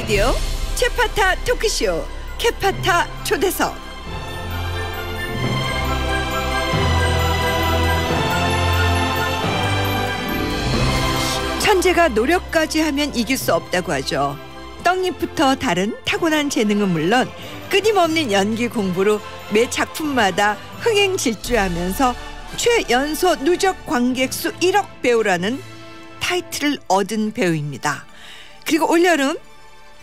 라디오 최파타 토크쇼 캐파타 초대석 천재가 노력까지 하면 이길 수 없다고 하죠. 떡잎부터 다른 타고난 재능은 물론 끊임없는 연기 공부로 매 작품마다 흥행 질주하면서 최연소 누적 관객 수 1억 배우라는 타이틀을 얻은 배우입니다. 그리고 올여름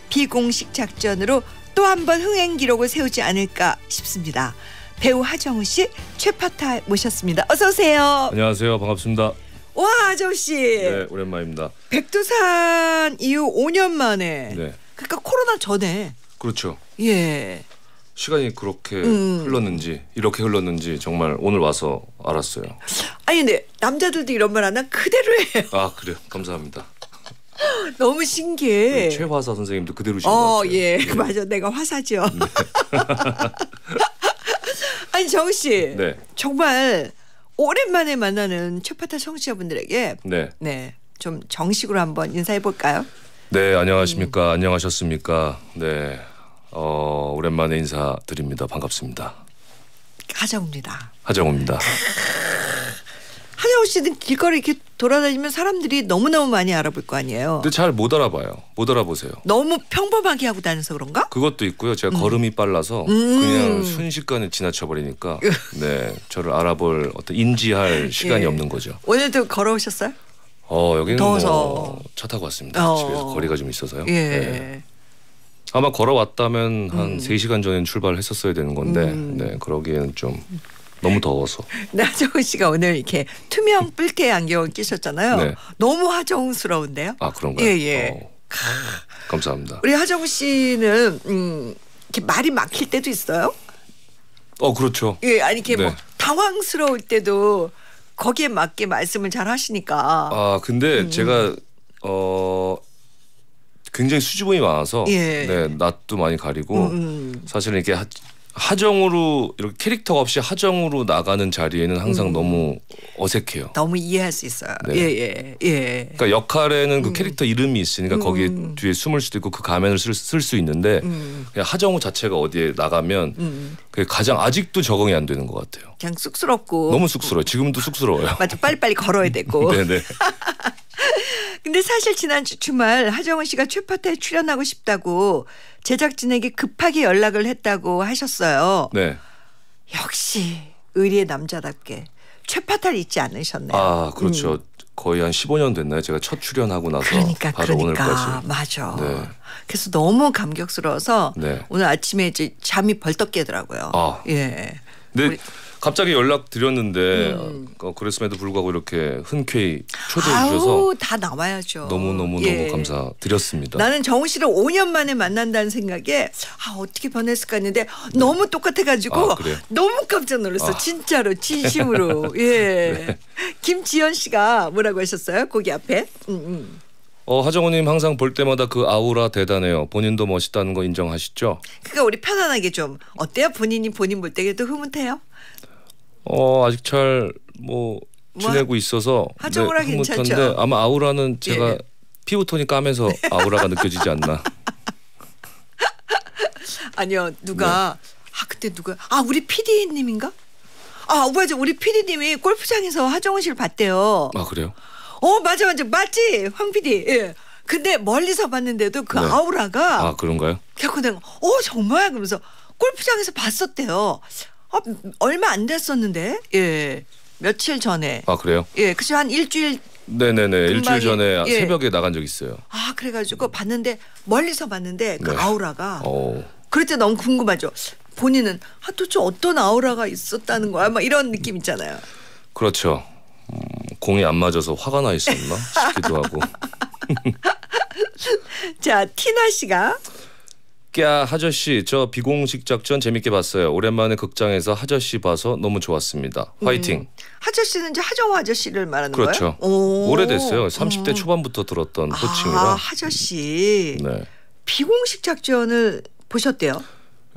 비공식 작전으로 또 한 번 흥행 기록을 세우지 않을까 싶습니다. 배우 하정우 씨, 최파타 모셨습니다. 어서 오세요. 안녕하세요. 반갑습니다. 와 아저씨. 네, 오랜만입니다. 백두산 이후 5년 만에. 네. 그러니까 코로나 전에. 그렇죠. 예. 시간이 그렇게 음. 흘렀는지 이렇게 흘렀는지 정말 오늘 와서 알았어요. 아니 근데 남자들도 이런 말안하 그대로 해요. 아그래 감사합니다. 너무 신기해. 그 최화사 선생님도 그대로 신것 어, 같아요. 예. 예. 맞아. 내가 화사죠. 네. 아니 정우 씨. 네. 정말 오랜만에 만나는 최파타 청취자분들에게 네. 네. 좀 정식으로 한번 인사해 볼까요? 네, 안녕하십니까? 음. 안녕하셨습니까? 네. 어, 오랜만에 인사드립니다. 반갑습니다. 하정우입니다. 하정우입니다. 한혜호 씨는 길거리 이렇게 돌아다니면 사람들이 너무너무 많이 알아볼 거 아니에요. 근데 잘 못 알아봐요. 못 알아보세요. 너무 평범하게 하고 다녀서 그런가? 그것도 있고요. 제가 음. 걸음이 빨라서 음. 그냥 순식간에 지나쳐버리니까 네 저를 알아볼 어떤 인지할 시간이 예. 없는 거죠. 오늘도 걸어오셨어요? 어 여기는 뭐 더워서 뭐차 타고 왔습니다. 어. 집에서 거리가 좀 있어서요. 예. 네. 아마 걸어왔다면 한 음. 3시간 전엔 출발했었어야 되는 건데 음. 네 그러기에는 좀 너무 더워서. 나정훈 네, 씨가 오늘 이렇게 투명 뿔테 안경을 끼셨잖아요. 네. 너무 하정스러운데요아 그런가요? 예예. 예. 예. 어. 감사합니다. 우리 하정우 씨는 음, 이렇게 말이 막힐 때도 있어요? 어 그렇죠. 예 아니 이렇게 뭐 네. 뭐 당황스러울 때도 거기에 맞게 말씀을 잘 하시니까. 아 근데 음. 제가 어 굉장히 수줍음이 많아서 예. 네 낯도 많이 가리고 음. 음. 사실은 이렇게 하정으로 이렇게 캐릭터 없이 하정으로 나가는 자리에는 항상 음. 너무 어색해요. 너무 이해할 수 있어요. 네. 예, 예, 예. 그러니까 역할에는 그 음. 캐릭터 이름이 있으니까 거기 에 음, 음. 뒤에 숨을 수도 있고 그 가면을 쓸 수 있는데 그냥 하정우 자체가 어디에 나가면 그게 가장 아직도 적응이 안 되는 것 같아요. 그냥 쑥스럽고 너무 쑥스러워. 지금도 쑥스러워요. 맞아, 빨리빨리 걸어야 되고. 네네. 네. 근데 사실 지난주 주말 하정우 씨가 최파타에 출연하고 싶다고 제작진에게 급하게 연락을 했다고 하셨어요. 네. 역시 의리의 남자답게 최파탈 잊지 않으셨네요. 아 그렇죠. 음. 거의 한 15년 됐나요? 제가 첫 출연하고 나서 그러니까, 바로 그러니까, 오늘까지. 맞아. 네. 그래서 너무 감격스러워서 네. 오늘 아침에 이제 잠이 벌떡 깨더라고요. 아. 예. 근 우리. 갑자기 연락 드렸는데 음. 어, 그랬음에도 불구하고 이렇게 흔쾌히 초대해 아우, 주셔서 다 나와야죠. 너무 너무 너무 감사드렸습니다. 나는 정우 씨를 5년 만에 만난다는 생각에 아 어떻게 변했을까 했는데 네. 너무 똑같아가지고 아, 너무 깜짝 놀랐어. 아. 진짜로 진심으로. 네. 예. 네. 김지연 씨가 뭐라고 하셨어요? 거기 앞에. 음, 음. 어, 하정우님 항상 볼 때마다 그 아우라 대단해요. 본인도 멋있다는 거 인정하시죠? 그러니까 우리 편안하게 좀 어때요? 본인이 본인 볼 때에도 흐뭇해요? 어 아직 잘뭐 뭐 지내고 있어서 하정우라 네, 괜찮죠. 아마 아우라는 제가 예. 피부톤이 까면서 네. 아우라가 느껴지지 않나. 아니요 누가 네. 아 그때 누가 아 우리 PD님인가? 아 맞아 우리 PD님이 골프장에서 화정우 씨를 봤대요. 아 그래요? 어 맞아 맞아 맞지 황 PD. 예. 근데 멀리서 봤는데도 그 네. 아우라가 아 그런가요? 그래서 그어 정말 그러면서 골프장에서 봤었대요. 어, 얼마 안 됐었는데 예 며칠 전에 아 그래요? 예 그죠 한 일주일 네네네 일주일 전에 아, 예. 새벽에 나간 적 있어요. 아 그래가지고 봤는데 멀리서 봤는데 그 네. 아우라가 오. 어. 그럴 때 너무 궁금하죠. 본인은 아 도대체 어떤 아우라가 있었다는 거야? 막 이런 느낌 있잖아요. 그렇죠. 음, 공이 안 맞아서 화가 나 있었나 싶기도 하고. 자 티나 씨가 꺄 하저씨 저 비공식 작전 재밌게 봤어요. 오랜만에 극장에서 하저씨 봐서 너무 좋았습니다. 화이팅. 음. 하저씨는 이제 하정우 아저씨를 말하는 그렇죠. 거예요? 그렇죠. 오래됐어요. 30대 음. 초반부터 들었던 호칭이라. 아, 하저씨. 네. 비공식 작전을 보셨대요?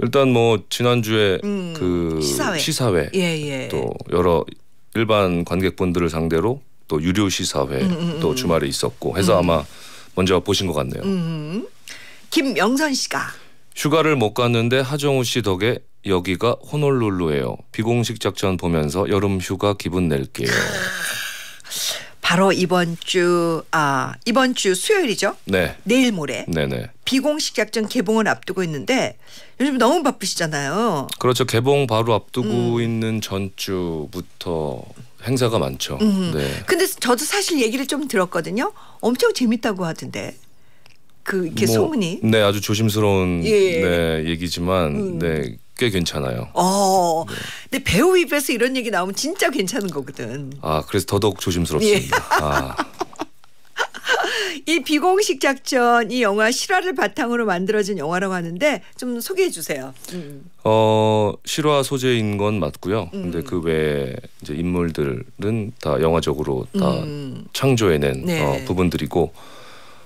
일단 뭐 지난주에 음, 그 시사회, 시사회 예, 예. 또 여러 일반 관객분들을 상대로 또 유료 시사회 음, 음, 음. 또 주말에 있었고 해서 음. 아마 먼저 보신 것 같네요. 김명선 씨가 휴가를 못 갔는데 하정우 씨 덕에 여기가 호놀룰루예요. 비공식 작전 보면서 여름 휴가 기분 낼게요. 바로 이번 주 아, 이번 주 수요일이죠? 네. 내일 모레. 네네. 비공식 작전 개봉을 앞두고 있는데 요즘 너무 바쁘시잖아요. 그렇죠. 개봉 바로 앞두고 음. 있는 전주부터 행사가 많죠. 음. 네. 근데 저도 사실 얘기를 좀 들었거든요. 엄청 재밌다고 하던데. 그 이렇게 뭐, 소문이? 네, 아주 조심스러운 예. 네, 얘기지만 음. 네. 꽤 괜찮아요. 어, 네. 근데 배우 입에서 이런 얘기 나오면 진짜 괜찮은 거거든. 아, 그래서 더더욱 조심스럽습니다. 예. 아. 이 비공식 작전 이 영화 실화를 바탕으로 만들어진 영화라고 하는데 좀 소개해 주세요. 음. 어 실화 소재인 건 맞고요. 음. 근데 그 외에 이제 인물들은 다 영화적으로 다 음. 창조해낸 네. 어, 부분들이고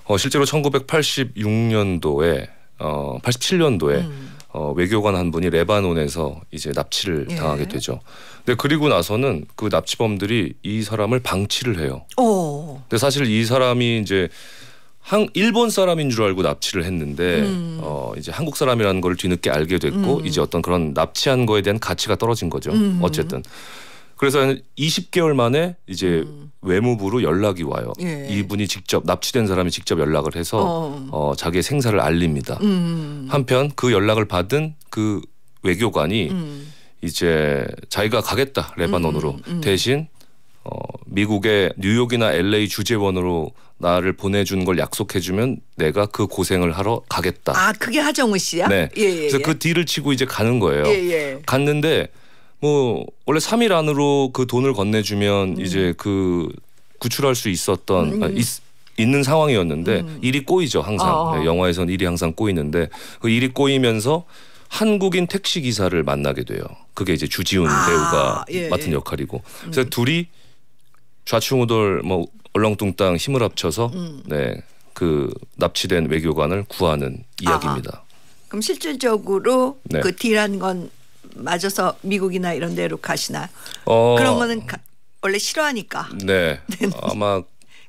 어, 실제로 1986년도에 어, 87년도에 음. 어, 외교관 한 분이 레바논에서 이제 납치를 예. 당하게 되죠. 근데 그리고 나서는 그 납치범들이 이 사람을 방치를 해요. 오. 어. 근데 사실 이 사람이 이제 한 일본 사람인 줄 알고 납치를 했는데 음. 어 이제 한국 사람이라는 걸 뒤늦게 알게 됐고 음. 이제 어떤 그런 납치한 거에 대한 가치가 떨어진 거죠. 음. 어쨌든 그래서 한 20개월 만에 이제 음. 외무부로 연락이 와요. 예. 이분이 직접 납치된 사람이 직접 연락을 해서 어. 어 자기의 생사를 알립니다. 음. 한편 그 연락을 받은 그 외교관이 음. 이제 자기가 가겠다 레바논으로 음, 음. 대신 어, 미국의 뉴욕이나 LA 주재원으로 나를 보내주는 걸 약속해주면 내가 그 고생을 하러 가겠다. 아 그게 하정우 씨야? 네. 예, 예, 그래서 그 예. 그 뒤를 치고 이제 가는 거예요. 예, 예. 갔는데 뭐 원래 3일 안으로 그 돈을 건네주면 음. 이제 그 구출할 수 있었던 음. 아, 있, 있는 상황이었는데 음. 일이 꼬이죠 항상 아. 영화에선 일이 항상 꼬이는데 그 일이 꼬이면서 한국인 택시 기사를 만나게 돼요. 그게 이제 주지훈 아. 배우가 예, 예. 맡은 예. 역할이고 그래서 음. 둘이 좌충우돌 뭐 얼렁뚱땅 힘을 합쳐서 음. 네그 납치된 외교관을 구하는 이야기입니다. 그럼 실질적으로 네. 그 딜한 건 맞아서 미국이나 이런 데로 가시나 어, 그런 거는 가, 원래 싫어하니까. 네. 네, 네. 아마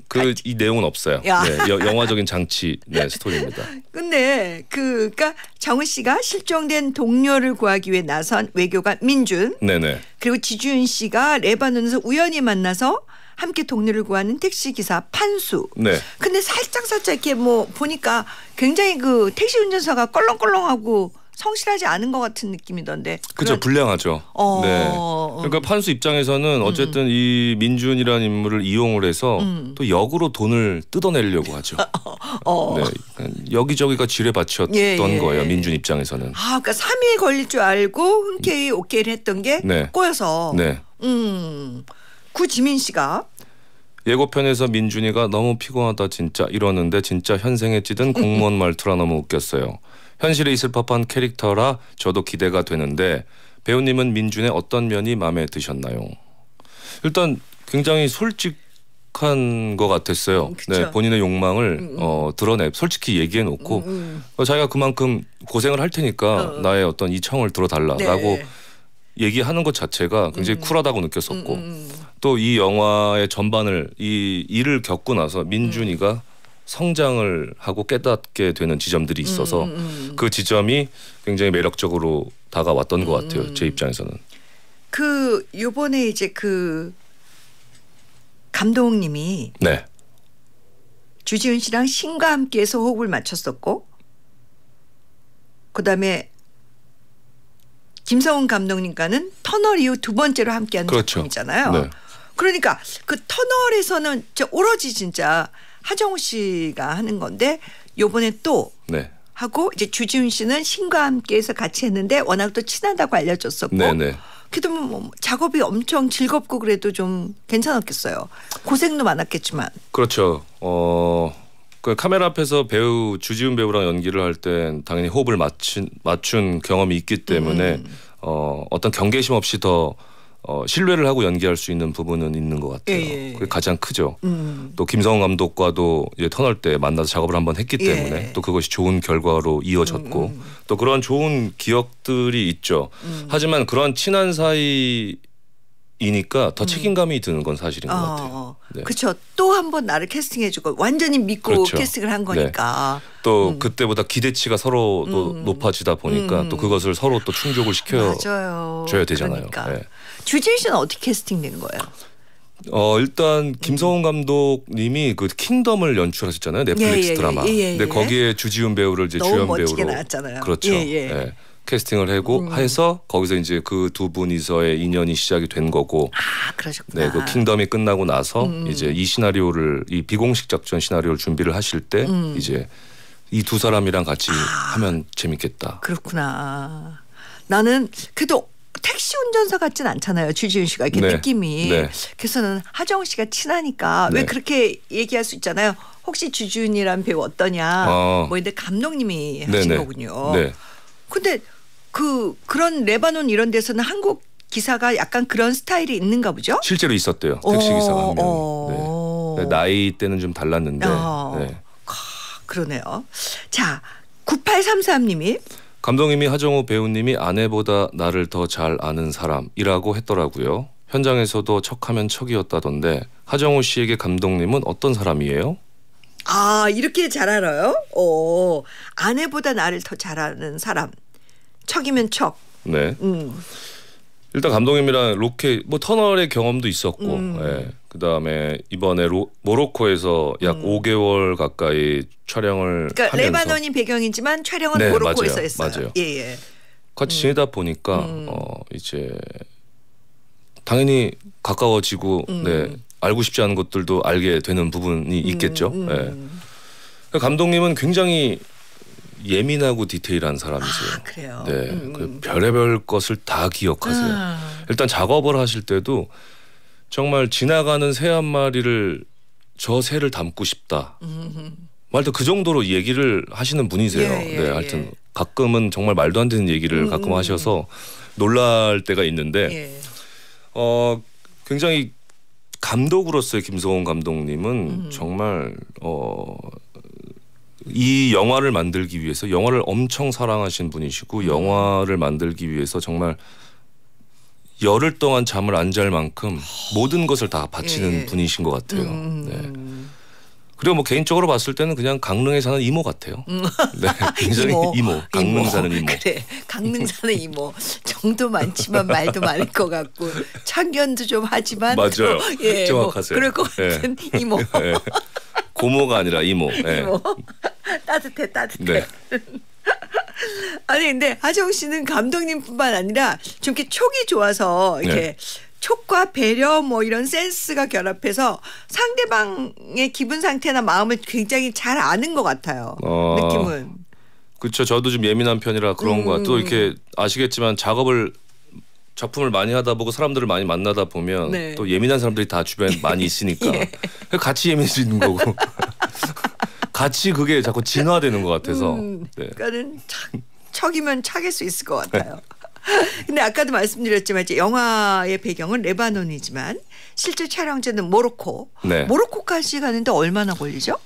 그 이 내용은 없어요. 네, 영화적인 장치 네, 스토리입니다. 근데 그 그러니까 정은 씨가 실종된 동료를 구하기 위해 나선 외교관 민준. 네네. 네. 그리고 지준 씨가 레바논에서 우연히 만나서 함께 동료를 구하는 택시 기사 판수. 네. 근데 살짝 살짝 이렇게 뭐 보니까 굉장히 그 택시 운전사가 껄렁껄렁하고 성실하지 않은 것 같은 느낌이던데. 그죠 불량하죠. 어... 네. 어, 그러니까 어. 판수 입장에서는 음. 어쨌든 음. 이 민준이라는 인물을 이용을 해서 음. 또 역으로 돈을 뜯어내려고 하죠. 어, 어. 네. 여기저기가 지뢰받쳤던 예, 예. 거예요 예. 민준 입장에서는. 아, 그러니까 3일 걸릴 줄 알고 흔쾌히 오케이를 했던 게 네. 꼬여서. 네. 음. 구지민 씨가 예고편에서 민준이가 너무 피곤하다 진짜 이러는데 진짜 현생에 찌든 공무원 말투라 너무 웃겼어요. 현실에 있을 법한 캐릭터라 저도 기대가 되는데 배우님은 민준의 어떤 면이 마음에 드셨나요? 일단 굉장히 솔직한 것 같았어요. 음, 그쵸. 네, 본인의 욕망을 음, 음. 어, 드러내 솔직히 얘기해 놓고 어, 자기가 그만큼 고생을 할 테니까 어. 어. 나의 어떤 이 청을 들어달라라고 네. 얘기하는 것 자체가 굉장히 쿨하다고 느꼈었고 또 이 영화의 전반을 이 일을 겪고 나서 민준이가 성장을 하고 깨닫게 되는 지점들이 있어서 음, 음, 음. 그 지점이 굉장히 매력적으로 다가왔던 것 같아요. 음. 제 입장에서는. 그 요번에 이제 그 감독님이 네. 주지훈 씨랑 신과 함께해서 호흡을 맞췄었고 그다음에 김성훈 감독님과는 터널 이후 두 번째로 함께한 그렇죠. 작품이잖아요. 네. 그러니까 그 터널에서는 오로지 진짜 하정우 씨가 하는 건데 요번에 또 네. 하고 이제 주지훈 씨는 신과 함께해서 같이 했는데 워낙 또 친하다고 알려졌었고 네네. 네. 그래도 뭐, 뭐 작업이 엄청 즐겁고 그래도 좀 괜찮았겠어요. 고생도 많았겠지만. 그렇죠. 어. 그 카메라 앞에서 배우 주지훈 배우랑 연기를 할 땐 당연히 호흡을 맞춘 맞춘 경험이 있기 때문에 음. 어 어떤 경계심 없이 더 어, 신뢰를 하고 연기할 수 있는 부분은 있는 것 같아요. 예, 예. 예. 그게 가장 크죠. 음. 또 김성훈 감독과도 이제 터널 때 만나서 작업을 한번 했기 예. 때문에 예. 또 그것이 좋은 결과로 이어졌고 음, 음. 또 그런 좋은 기억들이 있죠. 음. 하지만 그런 친한 사이 이니까 더 음. 책임감이 드는 건 사실인 것 어, 같아요. 어. 네. 그렇죠. 또 한 번 나를 캐스팅해주고 완전히 믿고 그렇죠. 캐스팅을 한 네. 거니까. 네. 또 음. 그때보다 기대치가 서로 또 음. 높아지다 보니까 음. 또 그것을 서로 또 충족을 시켜 줘야 되잖아요. 그러니까. 네. 주진 씨는 어떻게 캐스팅된 거예요? 어 일단 김성훈 음. 감독님이 그 킹덤을 연출하셨잖아요 넷플릭스 예, 예, 예. 드라마. 예, 예 근데 예. 거기에 주지훈 배우를 이제 주연 배우로 나왔잖아요. 그렇죠. 예. 네. 캐스팅을 하고 음. 해서 거기서 이제 그 두 분이서의 인연이 시작이 된 거고. 아 그러셨구나. 네그 킹덤이 끝나고 나서 음. 이제 이 시나리오를 이 비공식 작전 시나리오를 준비를 하실 때 음. 이제 이 두 사람이랑 같이 아. 하면 재밌겠다. 그렇구나. 나는 그래도 택시 운전사 같진 않잖아요. 최지윤 씨가 이렇게 네. 느낌이. 네. 그래서는 하정우 씨가 친하니까 네. 왜 그렇게 얘기할 수 있잖아요. 혹시 주준이란 배우 어떠냐. 아. 뭐 근데 감독님이 하신 거군요. 네. 근데 그 그런 레바논 이런 데서는 한국 기사가 약간 그런 스타일이 있는가 보죠? 실제로 있었대요. 택시 어, 기사가 한 명. 네. 어. 네. 나이 때는 좀 달랐는데. 아, 네. 그러네요. 자, 9833님이 감독님이 하정우 배우님이 아내보다 나를 더 잘 아는 사람이라고 했더라고요. 현장에서도 척하면 척이었다던데 하정우 씨에게 감독님은 어떤 사람이에요? 아 이렇게 잘 알아요? 오 아내보다 나를 더 잘 아는 사람. 척이면 척. 네. 음. 일단 감독님이랑 로켓 뭐 터널의 경험도 있었고 음. 예. 그다음에 이번에 로, 모로코에서 약 음. 5개월 가까이 촬영을 그러니까 하면서 레바논이 배경이지만 촬영은 네, 모로코에서 맞아요. 했어요. 맞아요. 예, 예. 같이 음. 지내다 보니까 음. 어 이제 당연히 가까워지고 음. 네. 알고 싶지 않은 것들도 알게 되는 부분이 있겠죠. 예. 감독님은 굉장히 예민하고 디테일한 사람이세요. 아, 그래요. 네, 음, 음. 그 별의별 것을 다 기억하세요. 아. 일단 작업을 하실 때도 정말 지나가는 새 한 마리를 저 새를 담고 싶다. 음. 말도 그 정도로 얘기를 하시는 분이세요. 예, 예, 네, 예. 하여튼 예. 가끔은 정말 말도 안 되는 얘기를 음, 가끔 음, 하셔서 놀랄 때가 있는데 예. 어 굉장히 감독으로서의 김성원 감독님은 정말 어이 영화를 만들기 위해서 영화를 엄청 사랑하신 분이시고 음. 영화를 만들기 위해서 정말 열흘 동안 잠을 안 잘 만큼 모든 것을 다 바치는 예. 분이신 것 같아요. 음. 음 네. 음. 그리고 뭐 개인적으로 봤을 때는 그냥 강릉에 사는 이모 같아요. 음. 네, 굉장히 이모, 이모 강릉 이모. 사는 이모. 그래, 강릉 사는 이모. 정도 많지만 말도 많을 것 같고 참견도 좀 하지만 맞아요. 또, 예, 뭐 정확하세요. 뭐 그럴 것 예. 같은 예. 이모. 예. 고모가 아니라 이모. 네. 이모. 예. 따뜻해 따뜻해. 네. 아니 근데 하정 씨는 감독님뿐만 아니라 좀 이렇게 촉이 좋아서 이렇게 네. 촉과 배려 뭐 이런 센스가 결합해서 상대방의 기분 상태나 마음을 굉장히 잘 아는 것 같아요. 어... 느낌은. 그렇죠. 저도 좀 예민한 편이라 그런 음. 것같또 이렇게 아시겠지만 작업을 작품을 많이 하다 보고 사람들을 많이 만나다 보면 네. 또 예민한 사람들이 다 주변에 많이 있으니까 예. 같이 예민해지는 거고 같이 그게 자꾸 진화되는 것 같아서 음, 네. 그러니까는 착, 척이면 착일 수 있을 것 같아요. 네. 근데 아까도 말씀드렸지만 이제 영화의 배경은 레바논이지만 실제 촬영지는 모로코. 네. 모로코까지 가는데 얼마나 걸리죠?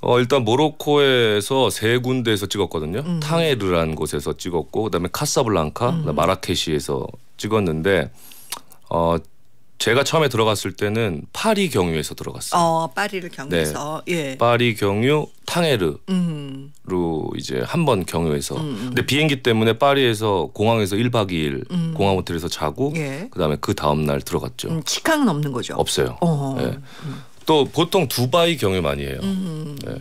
어 일단 모로코에서 세 군데에서 찍었거든요. 음. 탕헤르라는 곳에서 찍었고 그다음에 카사블랑카, 음. 마라케시에서 찍었는데 어 제가 처음에 들어갔을 때는 파리 경유에서 들어갔어요. 어, 파리를 경유해서. 네. 예. 파리 경유 탕헤르로 음. 이제 한 번 경유해서. 음, 음. 근데 비행기 때문에 파리에서 공항에서 1박 2일 음. 공항 호텔에서 자고 예. 그다음에 그 다음 날 들어갔죠. 음, 직항은 없는 거죠. 없어요. 네. 음. 또 보통 두바이 경유 많이 해요. 음. 네.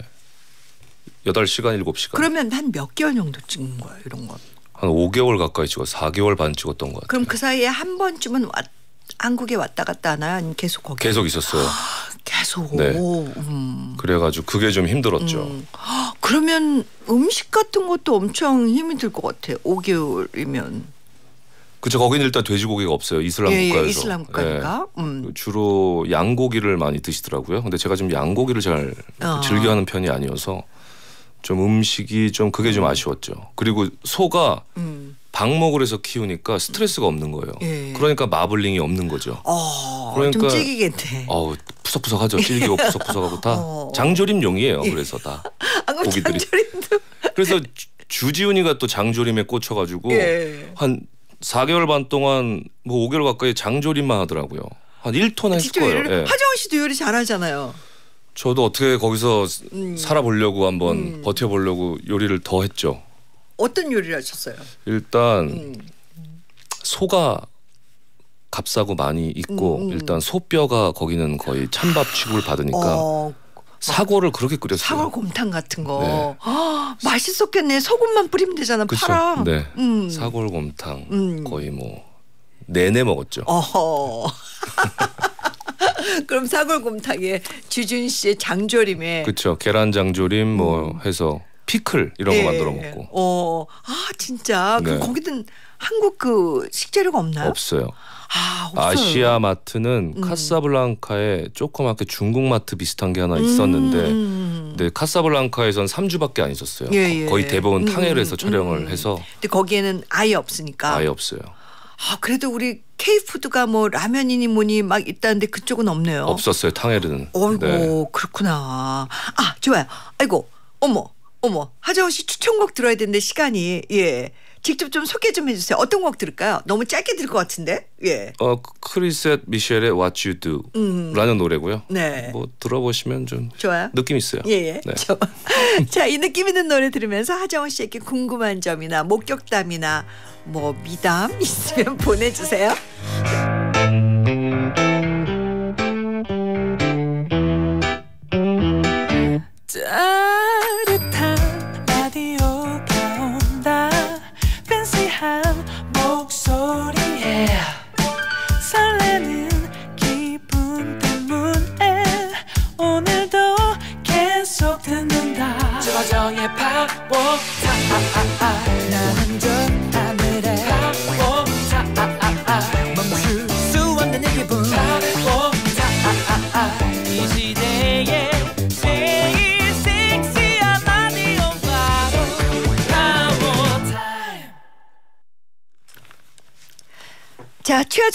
8시간, 7시간. 그러면 한 몇 개월 정도 찍는 거예요, 이런 거? 한 5개월 가까이 찍어 4개월 반 찍었던 것 같아요. 그럼 그 사이에 한 번쯤은 왔, 한국에 왔다 갔다 하나요? 아니면 계속 거기? 계속 있었어요. 아, 계속. 네. 음. 그래가지고 그게 좀 힘들었죠. 음. 그러면 음식 같은 것도 엄청 힘이 들것 같아요. 5개월이면. 그쵸 거기는 일단 돼지고기가 없어요 이슬람 예, 예 국가에서 이슬람 국가인가 예. 네. 음. 주로 양고기를 많이 드시더라고요 근데 제가 좀 양고기를 잘 어. 즐겨하는 편이 아니어서 좀 음식이 좀 그게 좀 음. 아쉬웠죠. 그리고 소가 음. 방목을 해서 키우니까 스트레스가 없는 거예요. 예. 그러니까 마블링이 없는 거죠. 어, 그러니까 좀 찔기겠네. 어, 푸석푸석하죠. 찔기고 푸석푸석하고 다 어. 장조림용이에요. 예. 그래서 다 아, 고기들이. 장조림도. 그래서 주지훈이가 또 장조림에 꽂혀가지고 예. 한 4개월 반 동안 뭐 5개월 가까이 장조림만 하더라고요. 한 1톤 했을 거예요. 예. 하정우 씨도 요리 잘하잖아요. 저도 어떻게 거기서 음. 살아보려고 한번 음. 버텨보려고 요리를 더 했죠. 어떤 요리를 하셨어요? 일단 음. 소가 값싸고 많이 있고 음, 음. 일단 소뼈가 거기는 거의 찬밥 취급을 받으니까 어. 사고를 그렇게 끓였어요. 사골 곰탕 같은 거. 네. 허, 아, 맛있었겠네. 소금만 뿌리면 되잖아. 그쵸? 팔아. 네. 음. 사골 곰탕 음. 거의 뭐 내내 먹었죠. 그럼 사골곰탕에 지준 씨의 장조림에 그렇죠. 계란 장조림 뭐 음. 해서 피클 이런 예. 거 만들어 먹고. 어, 아 진짜. 네. 그럼 거기든 한국 그 식재료가 없나요? 없어요. 아, 시아 마트는 음. 카사블랑카에 조그맣게 중국 마트 비슷한 게 하나 있었는데, 음. 근데 카사블랑카에선 3주밖에 안 있었어요. 예, 예. 거의 대부분 음, 탕르에서 음, 촬영을 음. 해서. 근데 거기에는 아예 없으니까. 아예 없어요. 아, 그래도 우리 케이푸드가뭐 라면이니 뭐니 막 있다는데 그쪽은 없네요. 없었어요. 탕헤르는. 어이구 네. 그렇구나. 아 좋아요. 아이고 어머 어머 하정우 씨 추천곡 들어야 되는데 시간이 예. 직접 좀 소개 좀 해주세요. 어떤 곡 들을까요? 너무 짧게 들을것 같은데. 예. 어 크리셋 미셸의 What You Do라는 음. 노래고요. 네. 뭐 들어보시면 좀 좋아요. 느낌 있어요. 예예. 예. 네. 자이 느낌 있는 노래 들으면서 하정우 씨에게 궁금한 점이나 목격담이나 뭐 미담 있으면 보내주세요.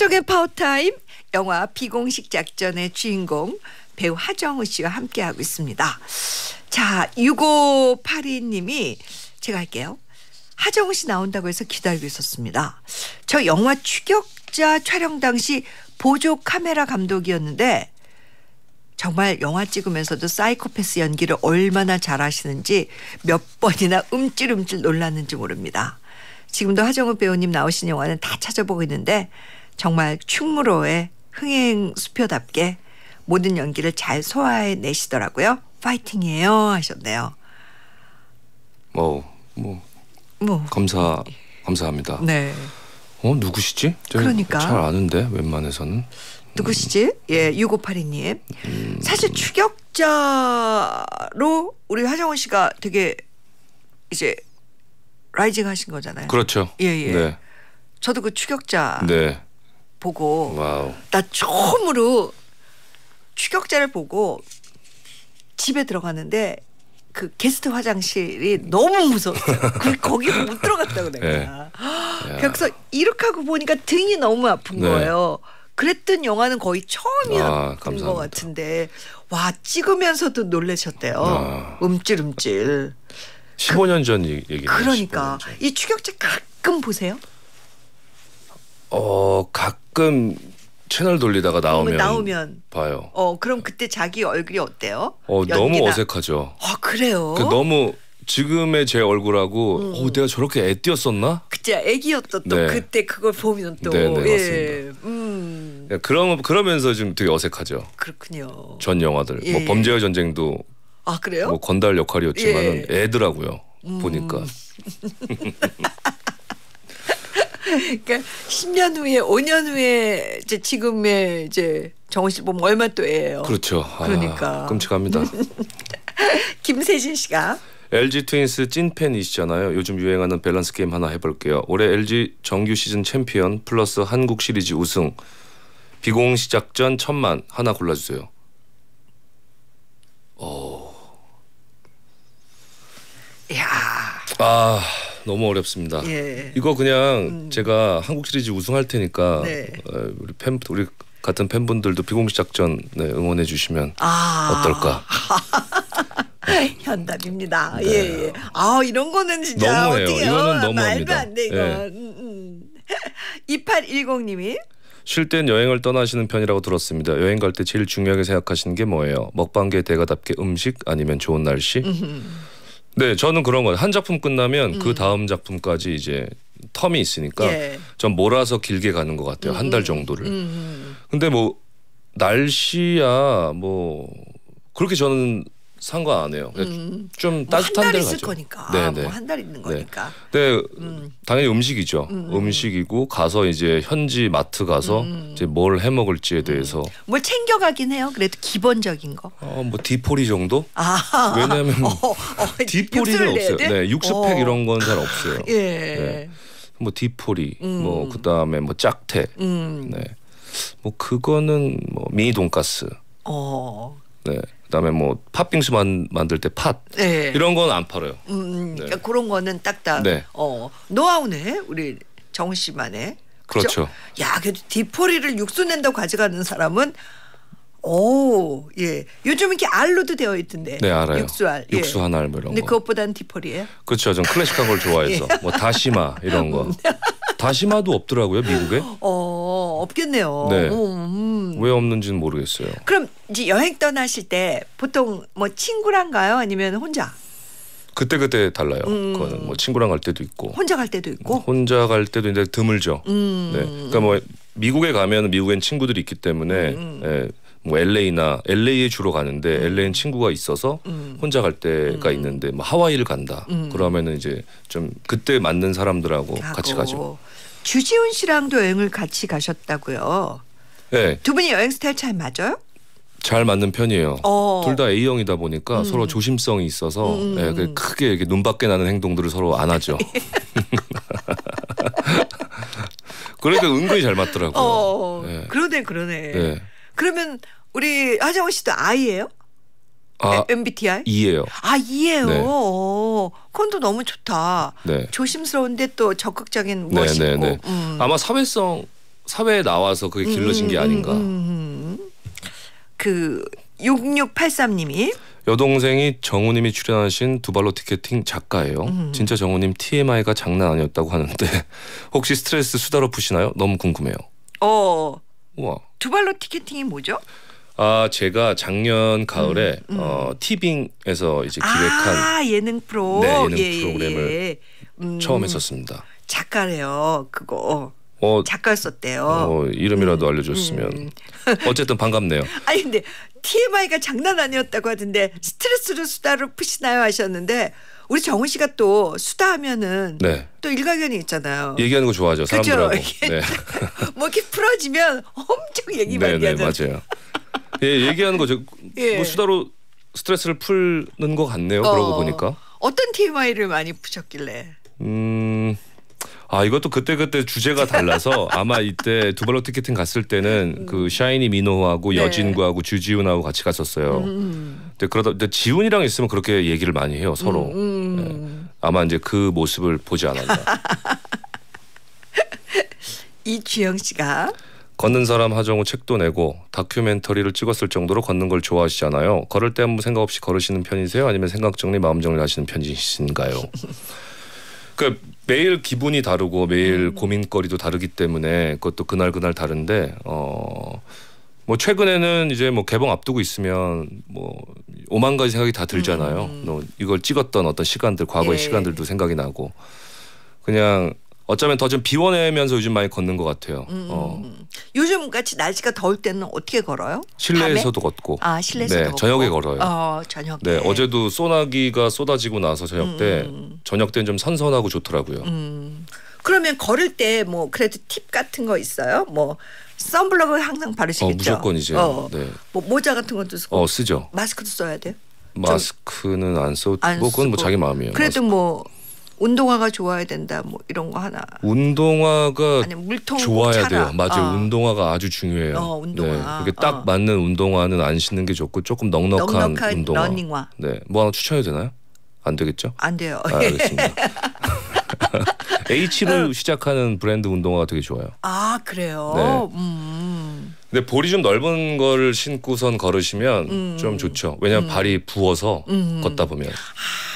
한가의 파워타임 영화 비공식 작전의 주인공 배우 하정우 씨와 함께하고 있습니다. 자, 6582님이 제가 할게요. 하정우 씨 나온다고 해서 기다리고 있었습니다. 저 영화 추격자 촬영 당시 보조 카메라 감독이었는데 정말 영화 찍으면서도 사이코패스 연기를 얼마나 잘하시는지 몇 번이나 음찔음찔 놀랐는지 모릅니다. 지금도 하정우 배우님 나오신 영화는 다 찾아보고 있는데 정말 충무로의 흥행 수표답게 모든 연기를 잘 소화해내시더라고요. 파이팅이에요 하셨네요. 뭐, 뭐, 뭐. 감사 감사합니다. 네. 어 누구시지? 그러니까 잘 아는데 웬만해서는 누구시지? 음. 예, 6582님. 음. 사실 추격자로 우리 하정원 씨가 되게 이제 라이징 하신 거잖아요. 그렇죠. 예, 예. 네. 저도 그 추격자 네. 보고 와우. 나 처음으로 추격자를 보고 집에 들어갔는데 그 게스트 화장실이 너무 무서웠어요. 그 거기 못 들어갔다고 내가. 네. 그래서 이렇게 하고 보니까 등이 너무 아픈 네. 거예요. 그랬던 영화는 거의 처음이었던 아, 것 같은데 와 찍으면서도 놀라셨대요. 아. 움찔움찔. 15년 전 얘기. 그러니까 전. 이 추격자 가끔 보세요. 어 가끔 채널 돌리다가 어, 나오면, 나오면 봐요. 어 그럼 그때 자기 얼굴이 어때요? 어 연기나. 너무 어색하죠. 아 그래요? 그 너무 지금의 제 얼굴하고 음. 어 내가 저렇게 애띄었었나? 그때 애기였던 또 네. 그때 그걸 보면 또 네네, 네, 예. 음. 예, 그럼 그러면서 지 되게 어색하죠. 그렇군요. 전 영화들 뭐 예. 뭐 범죄의 전쟁도 아 그래요? 뭐 건달 역할이었지만 예. 애더라고요 음. 보니까. 그러니까 10년 후에 5년 후에 이제 지금의 이제 정우 씨 보면 얼마 또예요. 그렇죠. 아, 그러니까 아, 끔찍합니다. 김세진 씨가 LG 트윈스 찐팬이시잖아요. 요즘 유행하는 밸런스 게임 하나 해볼게요. 올해 LG 정규 시즌 챔피언 플러스 한국 시리즈 우승 비공 시작 전 천만 하나 골라주세요. 오. 야. 아. 너무 어렵습니다. 예. 이거 그냥 음. 제가 한국 시리즈 우승할 테니까 네. 어, 우리 팬 우리 같은 팬분들도 비공식 작전 네, 응원해 주시면 아. 어떨까? 현답입니다. 네. 예, 예. 아 이런 거는 진짜 너무해요. 이거는 너무합니다. 말도 안돼 예. 이거. 예. 2810님이 쉴땐 여행을 떠나시는 편이라고 들었습니다. 여행 갈 때 제일 중요하게 생각하시는 게 뭐예요? 먹방계 대가답게 음식 아니면 좋은 날씨? 네, 저는 그런 건한 작품 끝나면 그 음. 그 다음 작품까지 이제 텀이 있으니까 예. 좀 몰아서 길게 가는 것 같아요. 한달 음, 정도를. 음, 음, 근데 뭐 날씨야 뭐 그렇게 저는 상관 안 해요. 음, 음. 좀 뭐 따뜻한 데를 가죠. 거니까. 네네. 네. 뭐 한달 있는 네. 거니까. 네. 근 음. 당연히 음식이죠. 음. 음. 식이고 가서 이제 현지 마트 가서 음. 음. 이제 뭘해 먹을지에 대해서 뭘 챙겨 가긴 해요. 그래도 기본적인 거. 어뭐 디포리 정도? 아. 왜냐면 어, 어. 디포리는 없어요. 네, 육수팩 어. 이런 건 잘 없어요. 예. 네. 뭐 디포리, 뭐 그다음에 뭐 짝태. 네. 뭐 그거는 뭐 미니 돈가스 어. 네. 그다음에 뭐 팥빙수 만 만들 때팥 네. 이런 건 안 팔아요. 음, 음 네. 그러니까 그런 거는 딱딱 네. 어, 노하우네 우리 정 씨만의. 그렇죠? 그렇죠. 야, 그래도 디포리를 육수 낸다고 가져가는 사람은 오, 예. 요즘 이렇게 알로도 되어 있던데. 네, 알아요. 육수알. 예. 육수 한 알, 뭐 이런 근데 그것보단 디폴이에요? 그렇죠. 전 클래식한 걸 좋아해서. 예. 뭐 다시마 이런 거. 다시마도 없더라고요, 미국에. 어. 없겠네요. 네. 음. 왜 없는지는 모르겠어요. 그럼 이제 여행 떠나실 때 보통 뭐 친구랑 가요 아니면 혼자? 그때 그때 달라요. 음. 그거는 뭐 친구랑 갈 때도 있고 혼자 갈 때도 있고 혼자 갈 때도 이제 드물죠. 음. 네. 그러니까 뭐 미국에 가면 미국엔 친구들이 있기 때문에 음. 음. 예, 뭐 LA나 LA에 주로 가는데 음. LA엔 친구가 있어서 음. 혼자 갈 때가 음. 있는데 뭐 하와이를 간다. 그러면은 이제 좀 그때 맞는 사람들하고 같이 가죠. 주지훈 씨랑도 여행을 같이 가셨다고요. 네. 두 분이 여행 스타일 잘 맞아요? 잘 맞는 편이에요. 어. 둘다 A형이다 보니까 음. 서로 조심성이 있어서 음. 음 네, 음. 그 크게 이렇게 눈밖에 나는 행동들을 서로 안 하죠. 그러니까 은근히 잘 맞더라고요. 어, 네. 그러네, 그러네. 네. 그러면 우리 하정우 씨도 I예요? 아, MBTI? E예요. 아, E예요. 네. 어. 어, 그건도 너무 좋다. 네. 조심스러운데 또 적극적인 네, 무엇이고. 네, 네. 음. 아마 사회성 사회에 나와서 그게 음, 길러진 음, 게 아닌가. 음, 음. 그 6683님이 여동생이 정우님이 출연하신 두발로 티켓팅 작가예요. 음. 진짜 정우님 TMI가 장난 아니었다고 하는데 혹시 스트레스 수다로 푸시나요? 너무 궁금해요. 어. 와. 두발로 티켓팅이 뭐죠? 아 제가 작년 가을에 음, 음. 어 티빙에서 이제 아, 기획한 아, 예능 프로 네, 예능 예, 예, 프로그램을 예. 음, 처음 했었습니다. 작가래요 그거. 어, 작가였었대요. 어, 이름이라도 음, 알려줬으면. 음. 어쨌든 반갑네요. 아니 근데 TMI가 장난 아니었다고 하던데 스트레스로 수다로 푸시나요 하셨는데 우리 정훈 씨가 또 수다하면은 네. 또 일가견이 있잖아요. 얘기하는 거 좋아하죠. 사람들하고. 그렇죠? 네. 뭐 이렇게 풀어지면 엄청 얘기 많이 네, 네, 하잖아요. 맞아요. 예, 얘기하는 거죠. 예. 뭐 수다로 스트레스를 푸는 것 같네요. 어, 그러고 보니까. 어떤 TMI를 많이 푸셨길래? 음. 아 이것도 그때 그때 주제가 달라서 아마 이때 두발로 티켓팅 갔을 때는 음. 그 샤이니 민호하고 네. 여진구하고 주지훈하고 같이 갔었어요. 음, 음, 음. 근데 그러다 근데 지훈이랑 있으면 그렇게 얘기를 많이 해요 서로. 음. 음. 네. 아마 이제 그 모습을 보지 않았나. 이주영 씨가 걷는 사람 하정우 책도 내고 다큐멘터리를 찍었을 정도로 걷는 걸 좋아하시잖아요. 걸을 때 아무 생각 없이 걸으시는 편이세요? 아니면 생각 정리, 마음 정리 하시는 편이신가요? 그 매일 기분이 다르고 매일 음. 고민거리도 다르기 때문에 그것도 그날 그날 다른데 어. 뭐 최근에는 이제 뭐 개봉 앞두고 있으면 뭐 오만 가지 생각이 다 들잖아요. 음. 뭐 이걸 찍었던 어떤 시간들, 과거의 예. 시간들도 생각이 나고 그냥 어쩌면 더 좀 비워내면서 요즘 많이 걷는 것 같아요. 음, 음 어. 음. 요즘 같이 날씨가 더울 때는 어떻게 걸어요? 실내에서도 밤에? 걷고. 아 실내에서도. 네, 걷고? 어, 저녁에 걸어요. 어저녁네 어제도 소나기가 쏟아지고 나서 저녁 음, 때 음. 저녁 때는 좀 선선하고 좋더라고요. 음. 그러면 걸을 때 뭐 그래도 팁 같은 거 있어요? 뭐 선블럭을 항상 바르시겠죠? 어, 무조건이죠. 어. 네. 뭐 모자 같은 것도 쓰고. 어 쓰죠. 마스크도 써야 돼요? 마스크는 안 써. 안뭐 그건 뭐 자기 마음이에요. 그래도 마스크. 뭐 운동화가 좋아야 된다 뭐 이런 거 하나. 운동화가 뭐 좋아야 돼요. 맞아요. 어. 운동화가 아주 중요해요. 어, 운동화. 네. 딱 어. 맞는 운동화는 안 신는 게 좋고 조금 넉넉한, 넉넉한 운동화. 러닝화. 네. 뭐 하나 추천해도 되나요? 안 되겠죠? 안 돼요. 아, 알겠습니다. H로 어. 시작하는 브랜드 운동화가 되게 좋아요. 아 그래요. 네. 음, 음. 근데 볼이 좀 넓은 걸 신고선 걸으시면 음. 좀 좋죠. 왜냐면 음. 발이 부어서 음. 걷다 보면. 아,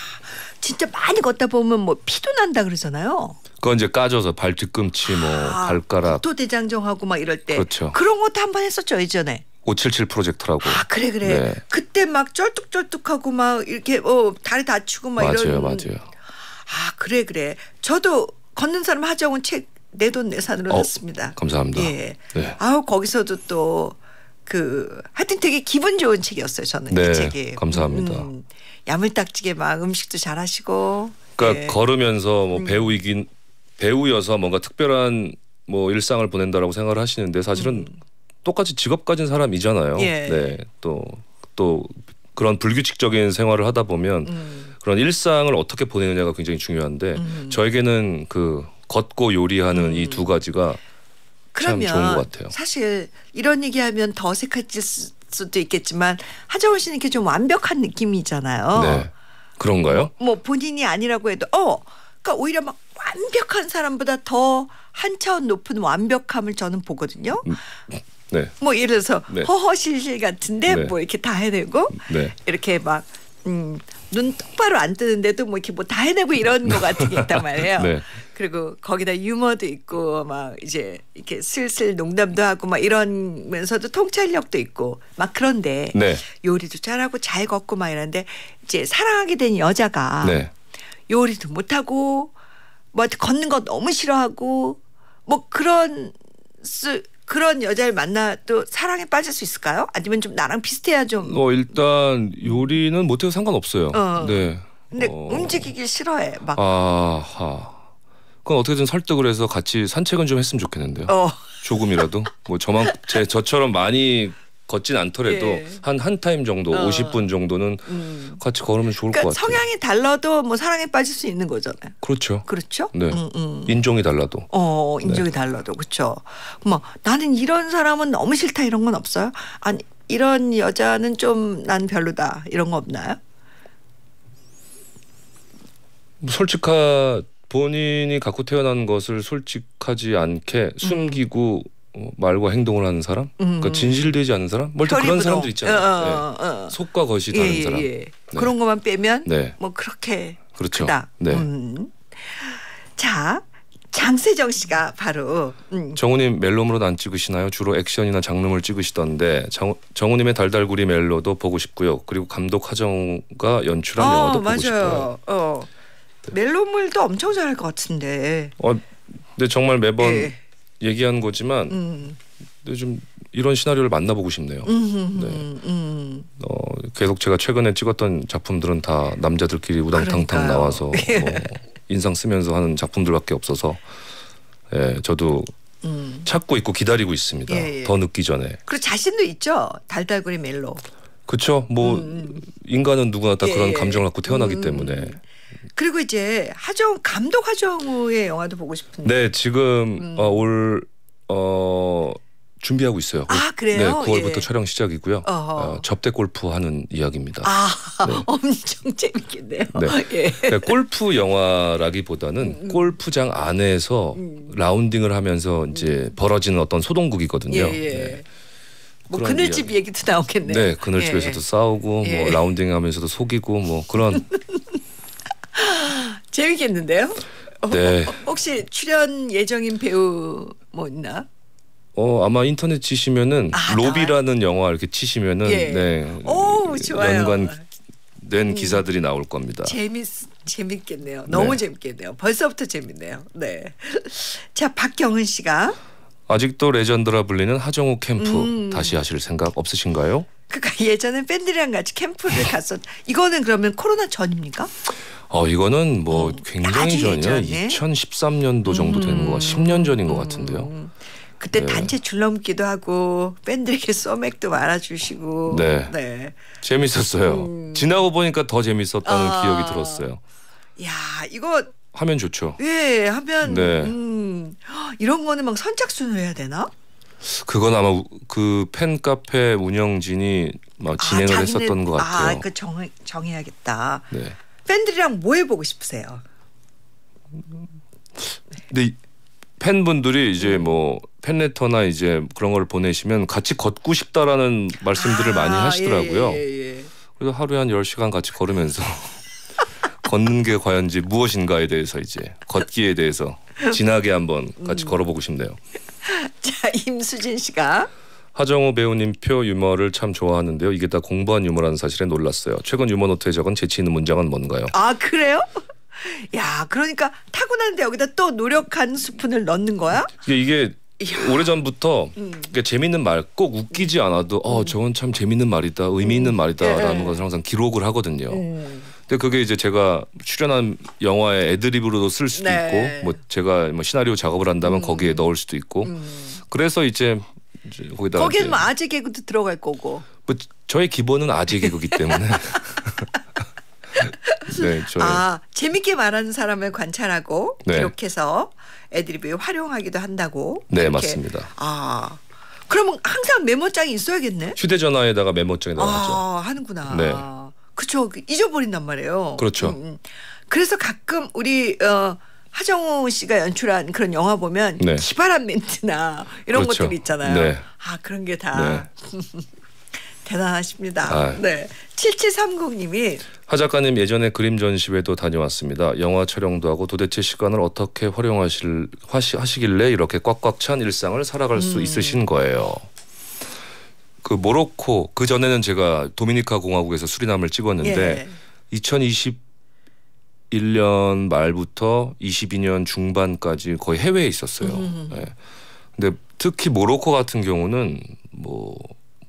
진짜 많이 걷다 보면 뭐 피도 난다 그러잖아요. 그건 이제 까져서 발 뒤꿈치 뭐 아, 발가락 또 대장정하고 막 이럴 때 그렇죠. 그런 것도 한번 했었죠 예전에. 577 프로젝트라고. 아 그래 그래. 네. 그때 막 쩔뚝쩔뚝하고 막 이렇게 어 다리 다치고 막 맞아요, 이런. 맞아요 맞아요. 아 그래 그래. 저도 걷는 사람 하정은 책내 돈 내산으로 어, 샀습니다. 감사합니다. 예. 네. 아우 거기서도 또 그 하여튼 되게 기분 좋은 책이었어요 저는 네, 그 책이. 감사합니다. 음. 야물딱지게 막 음식도 잘하시고. 그러니까 예. 걸으면서 뭐 음. 배우이긴 배우여서 뭔가 특별한 뭐 일상을 보낸다라고 생각을 하시는데 사실은 음. 똑같이 직업 가진 사람이잖아요. 예. 네. 또 또 그런 불규칙적인 생활을 하다 보면 음. 그런 일상을 어떻게 보내느냐가 굉장히 중요한데 음. 저에게는 그 걷고 요리하는 이두 음. 가지가 그러면 사실 이런 얘기하면 더 어색해질 수도 있겠지만 하정우 씨는 이렇게 좀 완벽한 느낌이잖아요. 네. 그런가요? 뭐 본인이 아니라고 해도 어, 그러니까 오히려 막 완벽한 사람보다 더 한 차원 높은 완벽함을 저는 보거든요. 음, 네. 뭐 예를 들어서 네. 허허실실 같은데 네. 뭐 이렇게 다 해내고 네. 이렇게 막 음, 눈 똑바로 안 뜨는데도 뭐 이렇게 뭐 다 해내고 이런 것 같은 게 있단 말이에요. 네. 그리고 거기다 유머도 있고 막 이제 이렇게 슬슬 농담도 하고 막 이러면서도 통찰력도 있고 막 그런데 네. 요리도 잘하고 잘 걷고 막 이러는데 이제 사랑하게 된 여자가 네. 요리도 못하고 뭐 걷는 거 너무 싫어하고 뭐 그런 수, 그런 여자를 만나 또 사랑에 빠질 수 있을까요? 아니면 좀 나랑 비슷해야 좀. 뭐 일단 요리는 못해도 상관없어요. 어. 네. 근데 어. 움직이길 싫어해. 막. 아하. 그건 어떻게든 설득을 해서 같이 산책은 좀 했으면 좋겠는데요. 어. 조금이라도 뭐 저만 제 저처럼 많이 걷진 않더라도 예. 한한 타임 정도 어. 50분 정도는 음. 같이 걸으면 좋을 그러니까 것 같아요. 성향이 달라도 뭐 사랑에 빠질 수 있는 거잖아요. 그렇죠. 그렇죠. 네. 음, 음. 인종이 달라도. 어, 인종이 네. 달라도 그렇죠. 뭐 나는 이런 사람은 너무 싫다 이런 건 없어요. 아니 이런 여자는 좀 난 별로다 이런 거 없나요? 뭐 솔직한 본인이 갖고 태어난 것을 솔직하지 않게 숨기고 음. 뭐 말과 행동을 하는 사람, 그러니까 음. 그러니까 진실되지 않은 사람, 멀쩡 뭐 그런 사람도 있잖아요. 어, 어, 네. 어. 네. 속과 겉이 다른 예, 사람. 예. 네. 그런 것만 빼면 네. 뭐 그렇게 그렇죠. 크다. 네. 음. 자. 장세정 씨가 바로 음. 정우님 멜로물은 안 찍으시나요? 주로 액션이나 장르물 찍으시던데 정, 정우님의 달달구리 멜로도 보고 싶고요. 그리고 감독 하정우가 연출한 어, 영화도 맞아요. 보고 싶어요. 어. 멜로물도 엄청 잘할 것 같은데. 어, 근데 정말 매번 예. 얘기한 거지만 음. 요 이런 시나리오를 만나보고 싶네요. 음, 음, 네. 음, 음. 어, 계속 제가 최근에 찍었던 작품들은 다 남자들끼리 우당탕탕 나와서 예. 뭐 인상 쓰면서 하는 작품들밖에 없어서 예, 저도 음. 찾고 있고 기다리고 있습니다. 예, 예. 더 늦기 전에. 그리고 자신도 있죠. 달달구리 멜로. 그렇죠. 뭐 음. 인간은 누구나 다 예, 그런 예. 감정을 갖고 태어나기 때문에. 그리고 이제 하정 감독 하정우의 영화도 보고 싶은데. 네, 지금 음. 어, 올 어. 준비하고 있어요. 아 그래요? 네, 9월부터 예. 촬영 시작이고요. 어, 접대 골프 하는 이야기입니다. 아 네. 엄청 재밌겠네요. 네. 예. 그러니까 골프 영화라기보다는 음. 골프장 안에서 음. 라운딩을 하면서 이제 음. 벌어지는 어떤 소동극이거든요. 예, 예, 네. 뭐 그늘집 이야기. 얘기도 나오겠네요. 네, 그늘집에서도 예. 싸우고 뭐 예. 라운딩하면서도 속이고 뭐 그런 재밌겠는데요? 네. 어, 혹시 출연 예정인 배우 뭐 있나? 어 아마 인터넷 치시면은 아, 로비라는 나 영화 이렇게 치시면은 예. 네. 오 좋아요. 연관 음. 된 기사들이 나올 겁니다. 재밌 재밌겠네요. 너무 네. 재밌겠네요. 벌써부터 재밌네요. 네. 자 박경은 씨가 아직도 레전드라 불리는 하정우 캠프 음. 다시 하실 생각 없으신가요? 그러니까 예전에 팬들이랑 같이 캠프를 네. 갔었. 이거는 그러면 코로나 전입니까? 어 이거는 뭐 어, 음, 굉장히 전이요. 2013년도 정도 되는 음. 거 10년 전인 것 같은데요. 음, 음. 그때 네. 단체 줄넘기도 하고 팬들에게 소맥도 말아주시고. 네. 네. 재밌었어요. 음. 지나고 보니까 더 재밌었다는 아. 기억이 들었어요. 야 이거 하면 좋죠. 예 하면 네. 음. 이런 거는 막 선착순으로 해야 되나? 그건 아마 그 팬카페 운영진이 막 아, 진행을 아, 했었던 것 아, 같아요. 아, 그 정, 정해야겠다. 네. 팬들이랑 뭐 해보고 싶으세요? 근데 팬분들이 이제 네. 뭐 팬레터나 이제 그런 걸 보내시면 같이 걷고 싶다라는 말씀들을 아, 많이 예, 하시더라고요. 예, 예, 예. 그래서 하루에 한 열시간 같이 걸으면서 걷는 게 과연지 무엇인가에 대해서 이제 걷기에 대해서 진하게 한번 같이 음. 걸어보고 싶네요. 자, 임수진 씨가 하정우 배우님 표 유머를 참 좋아하는데요. 이게 다 공부한 유머라는 사실에 놀랐어요. 최근 유머 노트에 적은 재치 있는 문장은 뭔가요? 아 그래요? 야 그러니까 타고는데 여기다 또 노력한 스푼을 넣는 거야? 이게, 오래전부터 음. 그러니는말 꼭 웃기지 않아도 어 음. 저건 참재미있는 말이다 의미 있는 음. 말이다라는 음. 것을 항상 기록을 하거든요. 음. 근데 그게 이제 제가 출연한 영화에 애드립으로도 쓸 수도 네. 있고 뭐 제가 뭐 시나리오 작업을 한다면 음. 거기에 넣을 수도 있고 음. 그래서 이제, 거기다 거기는 뭐 아재 개그도 들어갈 거고 뭐 저의 기본은 아재 개그기 때문에 네, 저의. 아 재밌게 말하는 사람을 관찰하고 네. 기록해서 애드립에 활용하기도 한다고 네 맞습니다 아 그러면 항상 메모장이 있어야겠네 휴대전화에다가 메모장에 넣어죠 아, 하는구나 네. 그렇죠. 잊어버린단 말이에요. 그렇죠. 음, 음, 그래서 가끔 우리 어 하정우 씨가 연출한 그런 영화 보면 네. 기발한 멘트나 이런 그렇죠. 것들이 있잖아요. 네. 아 그런 게 다. 네. 대단하십니다. 아. 네. 7730님이 하 작가님 예전에 그림 전시회도 다녀왔습니다. 영화 촬영도 하고 도대체 시간을 어떻게 활용하실 하시, 하시길래 이렇게 꽉꽉 찬 일상을 살아갈 음. 수 있으신 거예요. 그 모로코 그 전에는 제가 도미니카 공화국에서 수리남을 찍었는데 예. 2021년 말부터 22년 중반까지 거의 해외에 있었어요. 예. 근데 특히 모로코 같은 경우는 뭐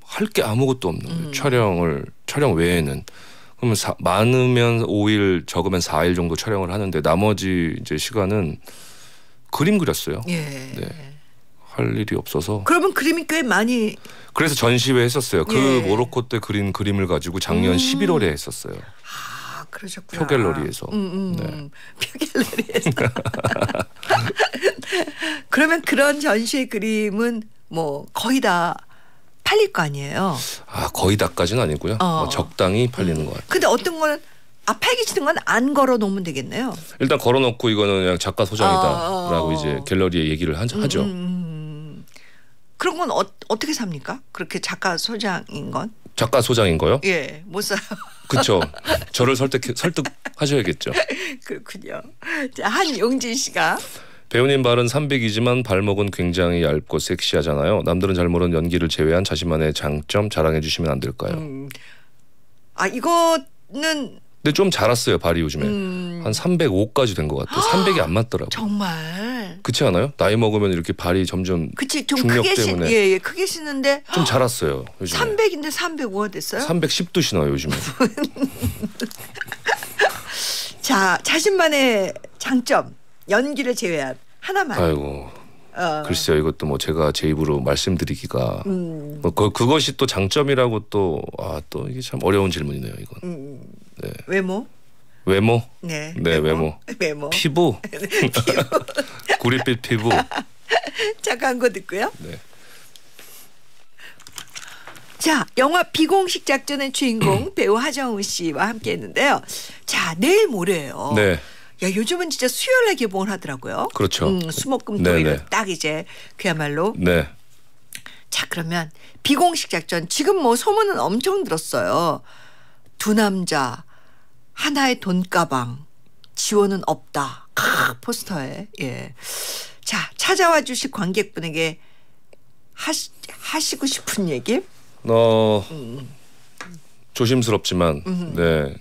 할 게 아무것도 없는 거예요. 음. 촬영을 촬영 외에는 그러면 사, 많으면 5일 적으면 4일 정도 촬영을 하는데 나머지 이제 시간은 그림 그렸어요. 예. 네. 할 일이 없어서. 그러면 그림이 꽤 많이. 그래서 전시회 했었어요. 그 예. 모로코 때 그린 그림을 가지고 작년 음. 11월에 했었어요. 아, 그러셨구나. 표갤러리에서. 음, 음. 네. 표갤러리에서. 그러면 그런 전시 그림은 뭐 거의 다 팔릴 거 아니에요? 아 거의 다까지는 아니고요. 어. 뭐 적당히 음. 팔리는 음. 것 같아요. 근데 어떤 거는 아 팔기치는 건 안 걸어 놓으면 되겠네요. 일단 걸어 놓고 이거는 그냥 작가 소장이다라고 어. 어, 어. 이제 갤러리에 얘기를 음, 하죠. 음. 음. 그런 건 어, 떻게 삽니까? 그렇게 작가 소장인 건? 작가 소장인 거요? 예, 못 사요. 그렇죠. 저를 설득 설득하셔야겠죠. 그렇군요. 자, 한용진 씨가 배우님 발은 300이지만 발목은 굉장히 얇고 섹시하잖아요. 남들은 잘 모르는 연기를 제외한 자신만의 장점 자랑해 주시면 안 될까요? 음. 아 이거는 근데 좀 자랐어요 발이 요즘에 음. 한 305까지 된 것 같아요. 300이 안 맞더라고. 정말. 그렇지 않아요? 나이 먹으면 이렇게 발이 점점 그치, 좀 중력 크게 때문에 신, 예, 예, 크게 신는데 좀 자랐어요. 요즘에. 300인데 305가 됐어요? 310도 신어요 요즘에. 자 자신만의 장점 연기를 제외한 하나만. 아이고. 어. 글쎄요 이것도 뭐 제가 제 입으로 말씀드리기가 음. 뭐 그, 그것이 또 장점이라고 또아또 아, 또 이게 참 어려운 질문이네요 이건. 음. 네. 외모? 외모? 네. 네, 외모. 외모. 피부. 피부. 구릿빛 피부. 잠깐 거 듣고요. 네. 자, 영화 비공식 작전의 주인공 배우 하정우 씨와 함께 했는데요. 자, 내일 모레예요. 네. 야, 요즘은 진짜 수요일에 개봉을 하더라고요. 그렇죠. 음, 수목금토일 네, 네. 딱 이제 그야말로 네. 자, 그러면 비공식 작전 지금 뭐 소문은 엄청 들었어요. 두 남자 하나의 돈가방 지원은 없다. 크, 포스터에. 예. 자, 찾아와 주실 관객분에게 하시, 하시고 싶은 얘기? 어, 음. 조심스럽지만, 음흠. 네.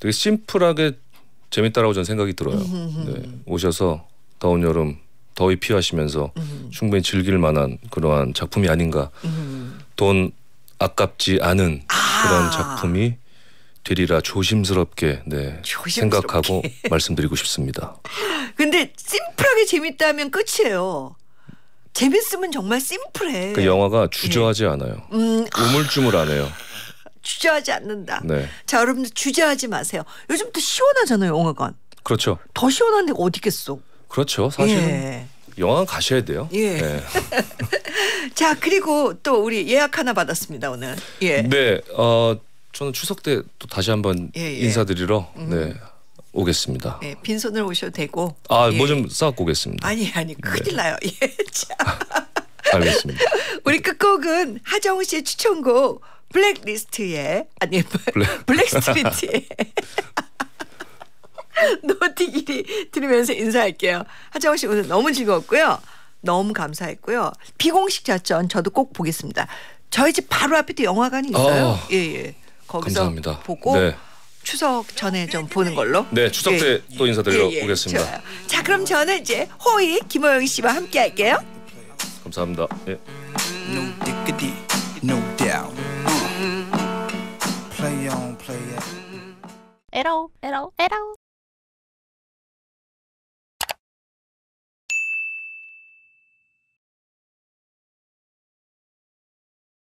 되게 심플하게 재밌다라고 저는 생각이 들어요. 네. 오셔서 더운 여름 더위 피하시면서 음흠. 충분히 즐길 만한 그러한 작품이 아닌가. 돈 아깝지 않은 아 그런 작품이 되리라 조심스럽게 네 조심스럽게. 생각하고 말씀드리고 싶습니다. 근데 심플하게 재밌다면 끝이에요. 재밌으면 정말 심플해. 그 영화가 주저하지 네. 않아요. 음. 아. 우물쭈물 안 해요. 주저하지 않는다. 네. 자, 여러분들 주저하지 마세요. 요즘 또 시원하잖아요, 영화관. 그렇죠. 더 시원한 데가 어디 있겠어? 그렇죠. 사실은 예. 영화 가셔야 돼요. 예. 예. 자, 그리고 또 우리 예약 하나 받았습니다, 오늘. 예. 네. 어 저는 추석 때 또 다시 한번 예, 예. 인사드리러 음. 네 오겠습니다. 네, 예, 빈손으로 오셔도 되고. 아, 뭐좀 예. 싸갖고 오겠습니다. 아니, 아니, 네. 큰일 나요. 예, 참. 알겠습니다. 우리 끝곡은 하정우 씨의 추천곡 블랙리스트의 아니 블랙. 블랙스트리트의 노티길이 들으면서 인사할게요. 하정우 씨 오늘 너무 즐거웠고요. 너무 감사했고요. 비공식 작전 저도 꼭 보겠습니다. 저희 집 바로 앞에도 영화관이 있어요. 어. 예, 예. 거기서 감사합니다. 보고 네. 추석 전에 좀 보는 걸로. 네, 추석 예. 때또 인사드리러 예, 예, 오겠습니다. 좋아요. 자, 그럼 저는 이제 호의 김호영 씨와 함께 할게요. 감사합니다. 예. No diggity, no doubt. Play on, play o u 에러, 에러, 에러.